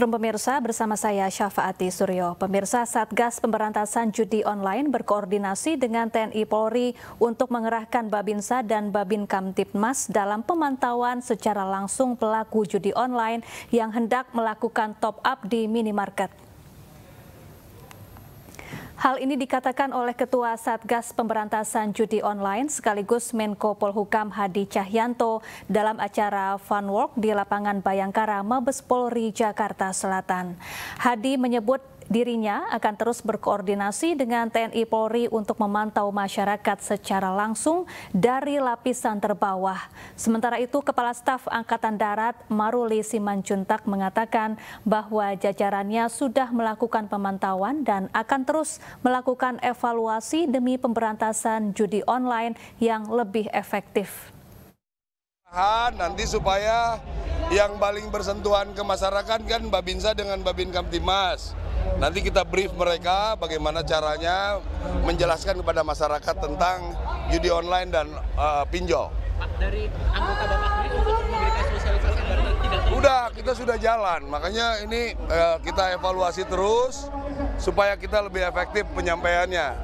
Setrum Pemirsa bersama saya Syafaati Suryo. Pemirsa Satgas Pemberantasan Judi Online berkoordinasi dengan TNI Polri untuk mengerahkan Babinsa dan Babin Kamtipmas dalam pemantauan secara langsung pelaku judi online yang hendak melakukan top up di minimarket. Hal ini dikatakan oleh Ketua Satgas Pemberantasan Judi Online sekaligus Menko Polhukam Hadi Cahyanto dalam acara Fun Walk di lapangan Bayangkara Mabes Polri Jakarta Selatan. Hadi menyebut Dirinya akan terus berkoordinasi dengan TNI Polri untuk memantau masyarakat secara langsung dari lapisan terbawah. Sementara itu, Kepala Staf Angkatan Darat Maruli Simanjuntak mengatakan bahwa jajarannya sudah melakukan pemantauan dan akan terus melakukan evaluasi demi pemberantasan judi online yang lebih efektif. Nanti supaya yang paling bersentuhan ke masyarakat kan Babinsa dengan Babin Nanti kita brief mereka bagaimana caranya menjelaskan kepada masyarakat tentang judi online dan uh, pinjol. Dari anggota Bapak sendiri untuk memberikan sosialisasi dan tidak Udah, kita sudah jalan. Makanya ini uh, kita evaluasi terus supaya kita lebih efektif penyampaiannya.